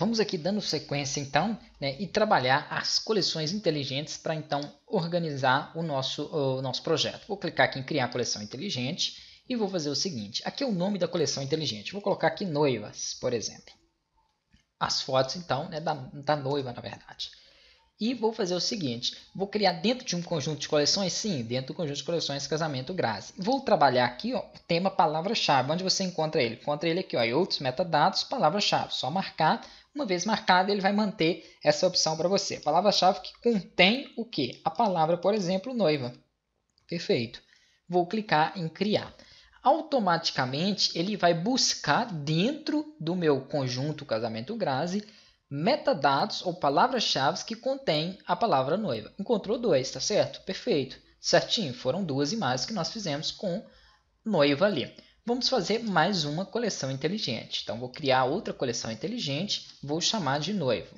Vamos aqui dando sequência então né, e trabalhar as coleções inteligentes para então organizar o nosso, o nosso projeto. Vou clicar aqui em criar coleção inteligente e vou fazer o seguinte. Aqui é o nome da coleção inteligente. Vou colocar aqui noivas, por exemplo. As fotos então né, da, da noiva na verdade. E vou fazer o seguinte, vou criar dentro de um conjunto de coleções, sim, dentro do conjunto de coleções Casamento Grazi. Vou trabalhar aqui ó, o tema palavra-chave, onde você encontra ele? Encontra ele aqui ó, em outros metadados, palavra-chave, só marcar. Uma vez marcado, ele vai manter essa opção para você. Palavra-chave que contém o que? A palavra, por exemplo, noiva. Perfeito. Vou clicar em criar automaticamente ele vai buscar dentro do meu conjunto Casamento Grazi metadados ou palavras-chave que contém a palavra noiva. Encontrou dois, tá certo? Perfeito. Certinho, foram duas imagens que nós fizemos com noiva ali. Vamos fazer mais uma coleção inteligente. Então, vou criar outra coleção inteligente, vou chamar de noivo.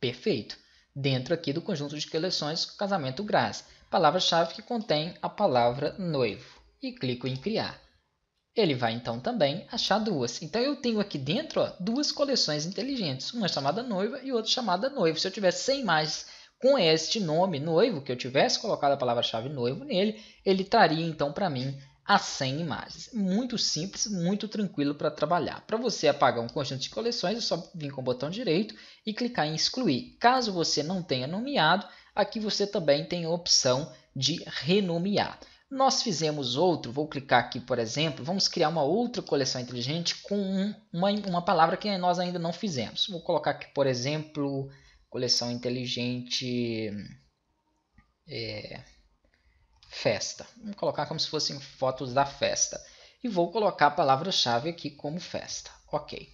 Perfeito. Dentro aqui do conjunto de coleções casamento grátis, palavra-chave que contém a palavra noivo. E clico em criar ele vai então também achar duas. Então eu tenho aqui dentro ó, duas coleções inteligentes, uma é chamada noiva e outra chamada noivo. Se eu tivesse 100 imagens com este nome noivo, que eu tivesse colocado a palavra-chave noivo nele, ele traria então para mim as 100 imagens. Muito simples, muito tranquilo para trabalhar. Para você apagar um conjunto de coleções, é só vir com o botão direito e clicar em excluir. Caso você não tenha nomeado, aqui você também tem a opção de renomear. Nós fizemos outro, vou clicar aqui, por exemplo, vamos criar uma outra coleção inteligente com um, uma, uma palavra que nós ainda não fizemos. Vou colocar aqui, por exemplo, coleção inteligente é, festa. Vamos colocar como se fossem fotos da festa. E vou colocar a palavra-chave aqui como festa. Ok.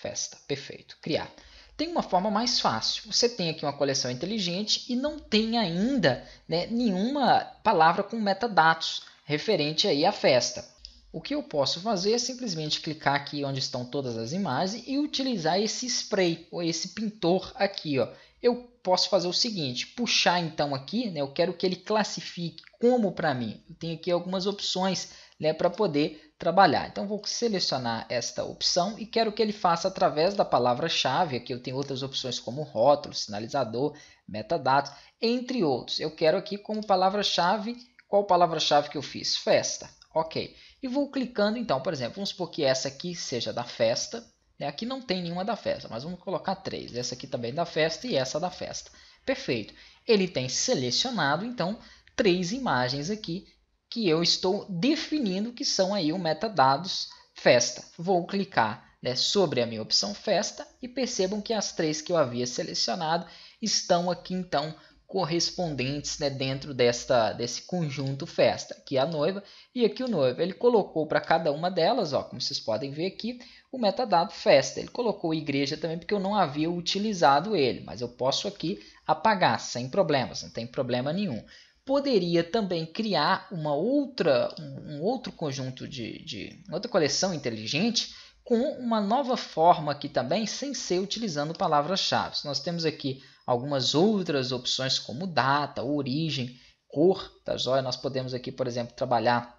Festa, perfeito. Criar. Tem uma forma mais fácil. Você tem aqui uma coleção inteligente e não tem ainda né, nenhuma palavra com metadados referente aí à festa. O que eu posso fazer é simplesmente clicar aqui onde estão todas as imagens e utilizar esse spray ou esse pintor aqui. Ó. Eu posso fazer o seguinte, puxar então aqui, né, eu quero que ele classifique como para mim. Eu tenho aqui algumas opções né, para poder trabalhar. Então vou selecionar esta opção e quero que ele faça através da palavra-chave, aqui eu tenho outras opções como rótulo, sinalizador, metadados, entre outros. Eu quero aqui como palavra-chave, qual palavra-chave que eu fiz? Festa, ok. E vou clicando então, por exemplo, vamos supor que essa aqui seja da festa, né? aqui não tem nenhuma da festa, mas vamos colocar três, essa aqui também é da festa e essa da festa. Perfeito. Ele tem selecionado, então, três imagens aqui que eu estou definindo que são aí o metadados festa. Vou clicar né, sobre a minha opção festa e percebam que as três que eu havia selecionado estão aqui então correspondentes né, dentro desta, desse conjunto festa. Aqui a noiva e aqui o noivo. Ele colocou para cada uma delas, ó, como vocês podem ver aqui, o metadado festa. Ele colocou igreja também porque eu não havia utilizado ele, mas eu posso aqui apagar sem problemas, não tem problema nenhum poderia também criar uma outra, um, outro conjunto de, de outra coleção inteligente com uma nova forma aqui também, sem ser utilizando palavras-chave. Nós temos aqui algumas outras opções como data, origem, cor da joia. Nós podemos aqui, por exemplo, trabalhar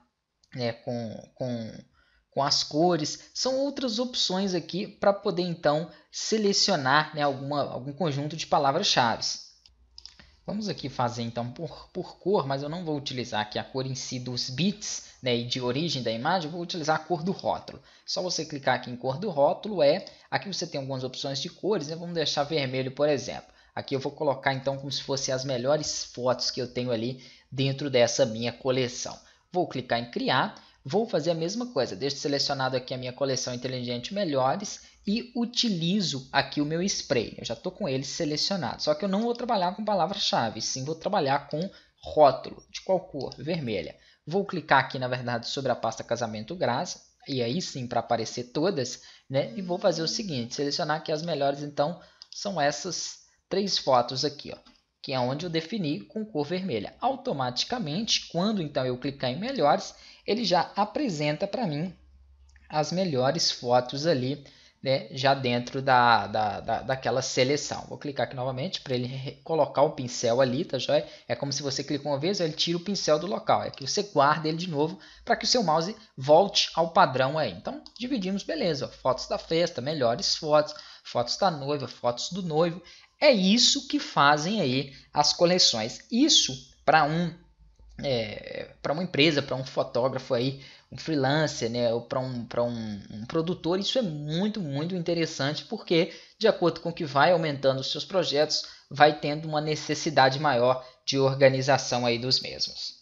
né, com, com, com as cores. São outras opções aqui para poder então selecionar né, alguma, algum conjunto de palavras-chave. Vamos aqui fazer então por, por cor, mas eu não vou utilizar aqui a cor em si dos bits né, de origem da imagem, vou utilizar a cor do rótulo. Só você clicar aqui em cor do rótulo é, aqui você tem algumas opções de cores, né, vamos deixar vermelho por exemplo. Aqui eu vou colocar então como se fossem as melhores fotos que eu tenho ali dentro dessa minha coleção. Vou clicar em criar, vou fazer a mesma coisa, deixo selecionado aqui a minha coleção inteligente melhores e utilizo aqui o meu spray. Eu já estou com ele selecionado, só que eu não vou trabalhar com palavra-chave, sim vou trabalhar com rótulo. De qual cor? Vermelha. Vou clicar aqui, na verdade, sobre a pasta Casamento Graça, e aí sim para aparecer todas, né? E vou fazer o seguinte, selecionar que as melhores, então, são essas três fotos aqui, ó, que é onde eu defini com cor vermelha. Automaticamente, quando então eu clicar em melhores, ele já apresenta para mim as melhores fotos ali né, já dentro da, da, da, daquela seleção. Vou clicar aqui novamente para ele colocar o pincel ali, tá joia? É como se você clicou uma vez, ele tira o pincel do local. É que você guarda ele de novo para que o seu mouse volte ao padrão aí. Então, dividimos, beleza. fotos da festa, melhores fotos, fotos da noiva, fotos do noivo. É isso que fazem aí as coleções. Isso para um é, para uma empresa, para um fotógrafo aí, um freelancer, né, ou para um, um, um produtor, isso é muito, muito interessante porque, de acordo com que vai aumentando os seus projetos, vai tendo uma necessidade maior de organização aí dos mesmos.